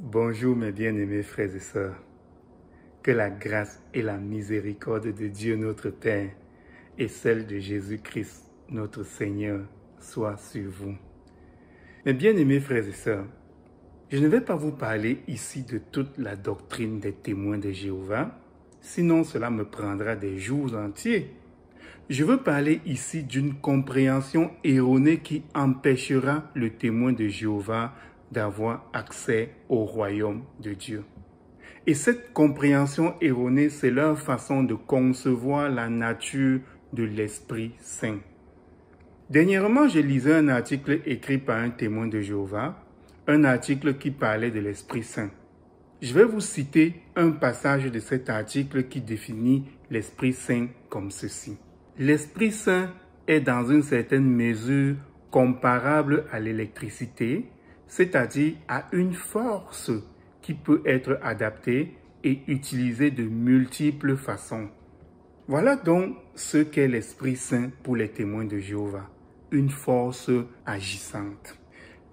Bonjour mes bien-aimés frères et sœurs. Que la grâce et la miséricorde de Dieu notre Père et celle de Jésus-Christ notre Seigneur soient sur vous. Mes bien-aimés frères et sœurs, je ne vais pas vous parler ici de toute la doctrine des témoins de Jéhovah, sinon cela me prendra des jours entiers. Je veux parler ici d'une compréhension erronée qui empêchera le témoin de Jéhovah d'avoir accès au royaume de Dieu. Et cette compréhension erronée, c'est leur façon de concevoir la nature de l'Esprit Saint. Dernièrement, je lisais un article écrit par un témoin de Jéhovah, un article qui parlait de l'Esprit Saint. Je vais vous citer un passage de cet article qui définit l'Esprit Saint comme ceci. L'Esprit Saint est dans une certaine mesure comparable à l'électricité c'est-à-dire à une force qui peut être adaptée et utilisée de multiples façons. Voilà donc ce qu'est l'Esprit Saint pour les témoins de Jéhovah, une force agissante.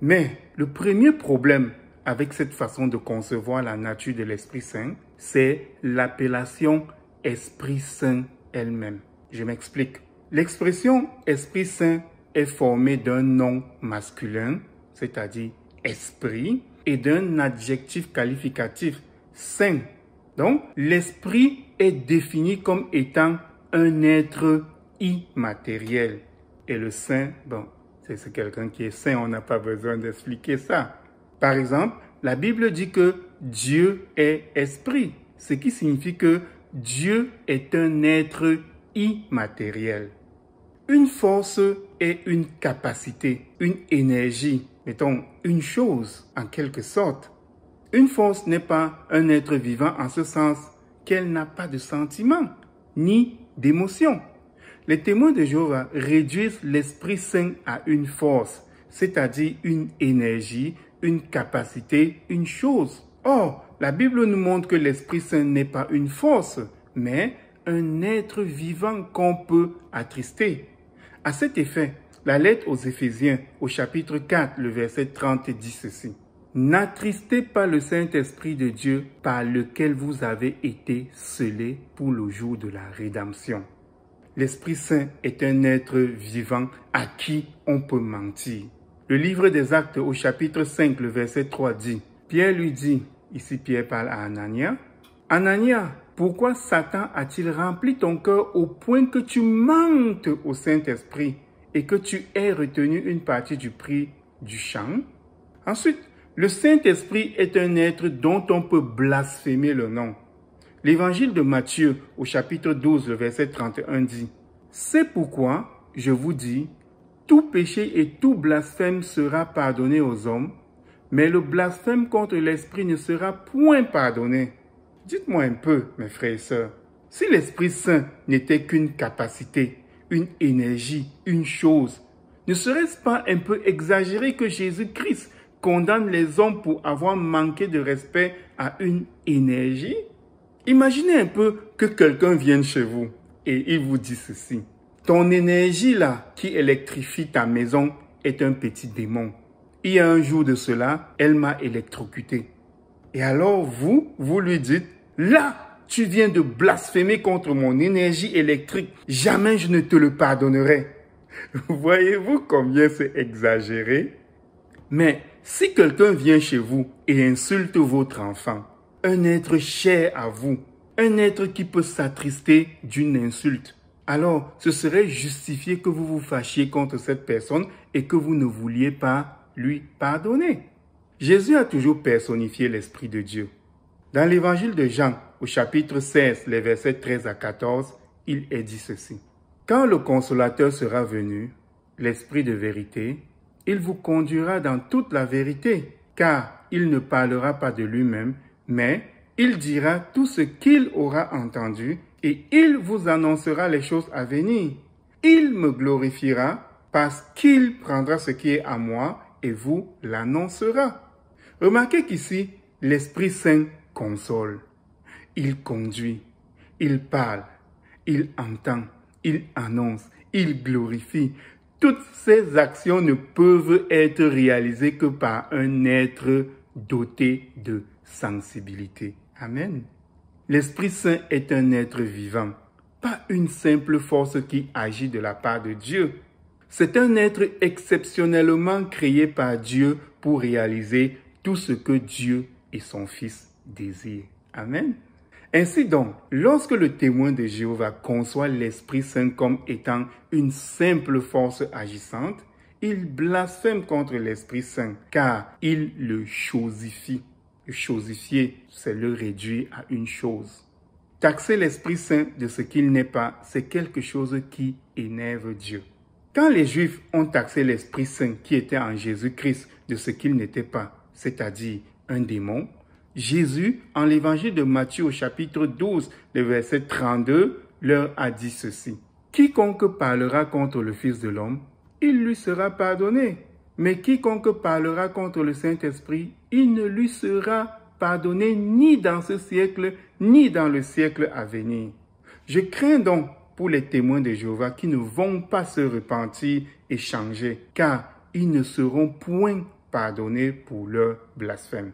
Mais le premier problème avec cette façon de concevoir la nature de l'Esprit Saint, c'est l'appellation Esprit Saint elle-même. Je m'explique. L'expression Esprit Saint est formée d'un nom masculin, c'est-à-dire esprit et d'un adjectif qualificatif saint. Donc, l'esprit est défini comme étant un être immatériel. Et le saint, bon, c'est quelqu'un qui est saint, on n'a pas besoin d'expliquer ça. Par exemple, la Bible dit que Dieu est esprit, ce qui signifie que Dieu est un être immatériel. Une force est une capacité, une énergie, mettons, une chose en quelque sorte. Une force n'est pas un être vivant en ce sens qu'elle n'a pas de sentiments ni d'émotions. Les témoins de Jéhovah réduisent l'Esprit Saint à une force, c'est-à-dire une énergie, une capacité, une chose. Or, la Bible nous montre que l'Esprit Saint n'est pas une force, mais un être vivant qu'on peut attrister. À cet effet, la lettre aux Éphésiens au chapitre 4, le verset 30 dit ceci. N'attristez pas le Saint-Esprit de Dieu par lequel vous avez été scellés pour le jour de la rédemption. L'Esprit Saint est un être vivant à qui on peut mentir. Le livre des Actes au chapitre 5, le verset 3 dit, Pierre lui dit, ici Pierre parle à Anania, Anania, pourquoi Satan a-t-il rempli ton cœur au point que tu mentes au Saint-Esprit et que tu aies retenu une partie du prix du champ. Ensuite, le Saint-Esprit est un être dont on peut blasphémer le nom. L'évangile de Matthieu au chapitre 12, le verset 31 dit, C'est pourquoi je vous dis, tout péché et tout blasphème sera pardonné aux hommes, mais le blasphème contre l'Esprit ne sera point pardonné. Dites-moi un peu, mes frères et sœurs, si l'Esprit Saint n'était qu'une capacité, une énergie, une chose. Ne serait-ce pas un peu exagéré que Jésus-Christ condamne les hommes pour avoir manqué de respect à une énergie Imaginez un peu que quelqu'un vienne chez vous et il vous dit ceci. Ton énergie là qui électrifie ta maison est un petit démon. Il y a un jour de cela, elle m'a électrocuté. Et alors vous, vous lui dites, là, tu viens de blasphémer contre mon énergie électrique. Jamais je ne te le pardonnerai. Voyez-vous combien c'est exagéré Mais si quelqu'un vient chez vous et insulte votre enfant, un être cher à vous, un être qui peut s'attrister d'une insulte, alors ce serait justifié que vous vous fâchiez contre cette personne et que vous ne vouliez pas lui pardonner. Jésus a toujours personnifié l'Esprit de Dieu. Dans l'évangile de Jean, au chapitre 16, les versets 13 à 14, il est dit ceci. Quand le consolateur sera venu, l'Esprit de vérité, il vous conduira dans toute la vérité, car il ne parlera pas de lui-même, mais il dira tout ce qu'il aura entendu, et il vous annoncera les choses à venir. Il me glorifiera, parce qu'il prendra ce qui est à moi et vous l'annoncera. Remarquez qu'ici, l'Esprit Saint console, il conduit, il parle, il entend, il annonce, il glorifie. Toutes ces actions ne peuvent être réalisées que par un être doté de sensibilité. Amen. L'Esprit Saint est un être vivant, pas une simple force qui agit de la part de Dieu. C'est un être exceptionnellement créé par Dieu pour réaliser tout ce que Dieu et son Fils désir. Amen. Ainsi donc, lorsque le témoin de Jéhovah conçoit l'Esprit Saint comme étant une simple force agissante, il blasphème contre l'Esprit Saint, car il le chosifie. Chosifier, c'est le réduire à une chose. Taxer l'Esprit Saint de ce qu'il n'est pas, c'est quelque chose qui énerve Dieu. Quand les Juifs ont taxé l'Esprit Saint qui était en Jésus-Christ de ce qu'il n'était pas, c'est-à-dire un démon, Jésus, en l'évangile de Matthieu au chapitre 12, le verset 32, leur a dit ceci. Quiconque parlera contre le Fils de l'homme, il lui sera pardonné. Mais quiconque parlera contre le Saint-Esprit, il ne lui sera pardonné ni dans ce siècle, ni dans le siècle à venir. Je crains donc pour les témoins de Jéhovah qui ne vont pas se repentir et changer, car ils ne seront point pardonnés pour leur blasphème.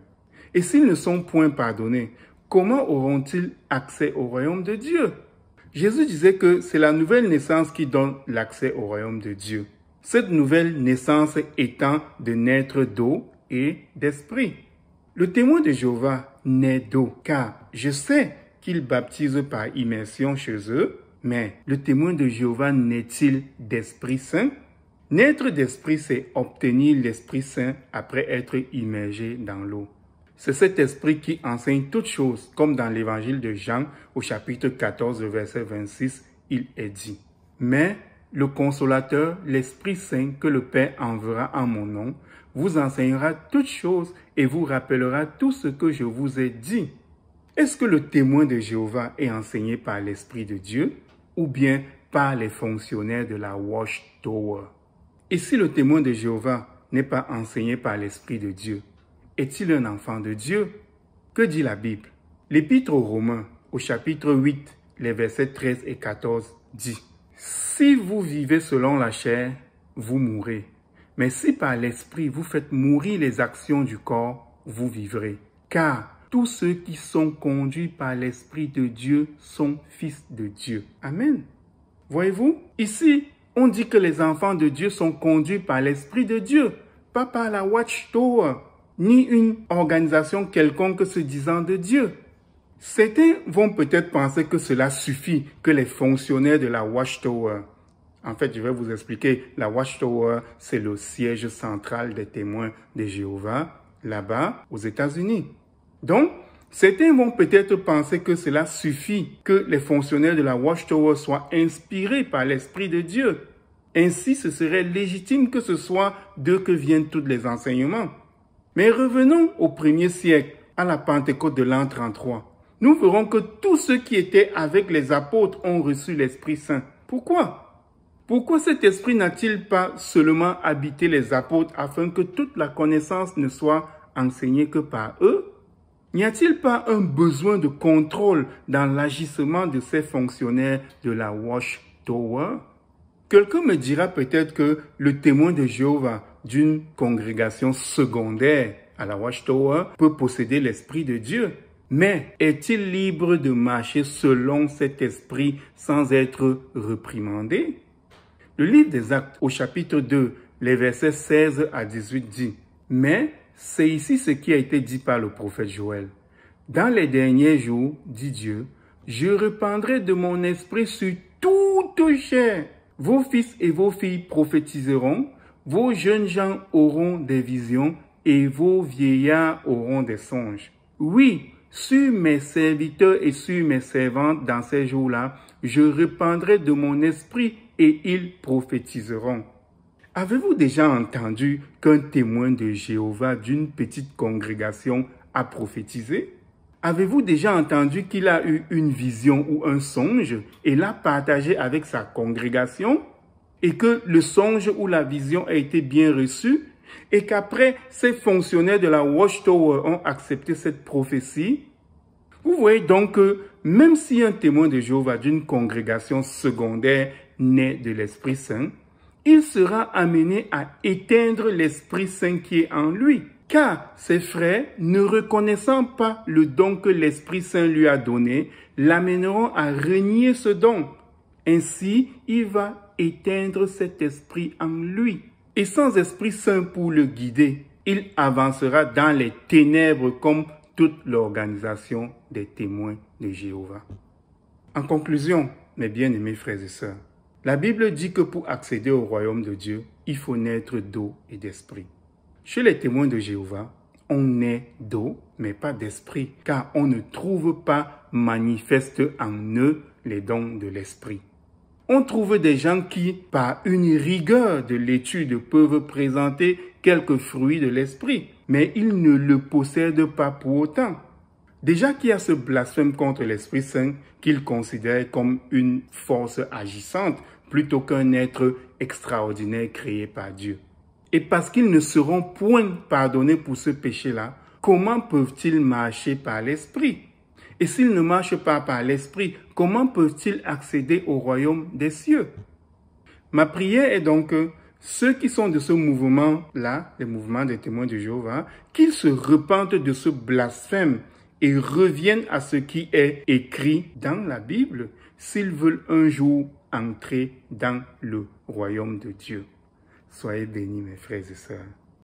Et s'ils ne sont point pardonnés, comment auront-ils accès au royaume de Dieu Jésus disait que c'est la nouvelle naissance qui donne l'accès au royaume de Dieu. Cette nouvelle naissance étant de naître d'eau et d'esprit. Le témoin de Jéhovah naît d'eau, car je sais qu'il baptise par immersion chez eux, mais le témoin de Jéhovah naît-il d'Esprit Saint Naître d'Esprit, c'est obtenir l'Esprit Saint après être immergé dans l'eau. C'est cet esprit qui enseigne toutes choses, comme dans l'évangile de Jean au chapitre 14, verset 26, il est dit. Mais le consolateur, l'Esprit Saint que le Père enverra en mon nom, vous enseignera toutes choses et vous rappellera tout ce que je vous ai dit. Est-ce que le témoin de Jéhovah est enseigné par l'Esprit de Dieu ou bien par les fonctionnaires de la Tower? Et si le témoin de Jéhovah n'est pas enseigné par l'Esprit de Dieu, est-il un enfant de Dieu Que dit la Bible L'Épître aux Romains, au chapitre 8, les versets 13 et 14, dit Si vous vivez selon la chair, vous mourrez. Mais si par l'Esprit vous faites mourir les actions du corps, vous vivrez. Car tous ceux qui sont conduits par l'Esprit de Dieu sont fils de Dieu. Amen. Voyez-vous, ici, on dit que les enfants de Dieu sont conduits par l'Esprit de Dieu, pas par la watchtower, ni une organisation quelconque se disant de Dieu. Certains vont peut-être penser que cela suffit, que les fonctionnaires de la Watchtower, en fait, je vais vous expliquer, la Watchtower, c'est le siège central des témoins de Jéhovah, là-bas, aux États-Unis. Donc, certains vont peut-être penser que cela suffit, que les fonctionnaires de la Watchtower soient inspirés par l'Esprit de Dieu. Ainsi, ce serait légitime que ce soit d'eux que viennent tous les enseignements. Mais revenons au premier siècle, à la Pentecôte de l'an 33. Nous verrons que tous ceux qui étaient avec les apôtres ont reçu l'Esprit Saint. Pourquoi Pourquoi cet Esprit n'a-t-il pas seulement habité les apôtres afin que toute la connaissance ne soit enseignée que par eux N'y a-t-il pas un besoin de contrôle dans l'agissement de ces fonctionnaires de la Watch Tower Quelqu'un me dira peut-être que le témoin de Jéhovah d'une congrégation secondaire à la Watchtower peut posséder l'Esprit de Dieu. Mais est-il libre de marcher selon cet esprit sans être réprimandé Le livre des Actes au chapitre 2, les versets 16 à 18 dit, Mais c'est ici ce qui a été dit par le prophète Joël. Dans les derniers jours, dit Dieu, je répandrai de mon esprit sur toute chair vos fils et vos filles prophétiseront, vos jeunes gens auront des visions et vos vieillards auront des songes. Oui, sur mes serviteurs et sur mes servantes dans ces jours-là, je répandrai de mon esprit et ils prophétiseront. Avez-vous déjà entendu qu'un témoin de Jéhovah d'une petite congrégation a prophétisé? Avez-vous déjà entendu qu'il a eu une vision ou un songe et l'a partagé avec sa congrégation et que le songe ou la vision a été bien reçu et qu'après ces fonctionnaires de la Watchtower ont accepté cette prophétie Vous voyez donc que même si un témoin de Jéhovah d'une congrégation secondaire naît de l'Esprit Saint, il sera amené à éteindre l'Esprit Saint qui est en lui car ses frères, ne reconnaissant pas le don que l'Esprit Saint lui a donné, l'amèneront à renier ce don. Ainsi, il va éteindre cet esprit en lui. Et sans Esprit Saint pour le guider, il avancera dans les ténèbres comme toute l'organisation des témoins de Jéhovah. En conclusion, mes bien-aimés frères et sœurs, la Bible dit que pour accéder au royaume de Dieu, il faut naître d'eau et d'esprit. Chez les témoins de Jéhovah, on est d'eau, mais pas d'esprit, car on ne trouve pas manifeste en eux les dons de l'esprit. On trouve des gens qui, par une rigueur de l'étude, peuvent présenter quelques fruits de l'esprit, mais ils ne le possèdent pas pour autant. Déjà qu'il y a ce blasphème contre l'Esprit Saint qu'ils considèrent comme une force agissante plutôt qu'un être extraordinaire créé par Dieu et parce qu'ils ne seront point pardonnés pour ce péché-là, comment peuvent-ils marcher par l'Esprit Et s'ils ne marchent pas par l'Esprit, comment peuvent-ils accéder au royaume des cieux Ma prière est donc que ceux qui sont de ce mouvement-là, le mouvement des témoins de Jéhovah, qu'ils se repentent de ce blasphème et reviennent à ce qui est écrit dans la Bible s'ils veulent un jour entrer dans le royaume de Dieu. Soyez bénis, mes frères et sœurs.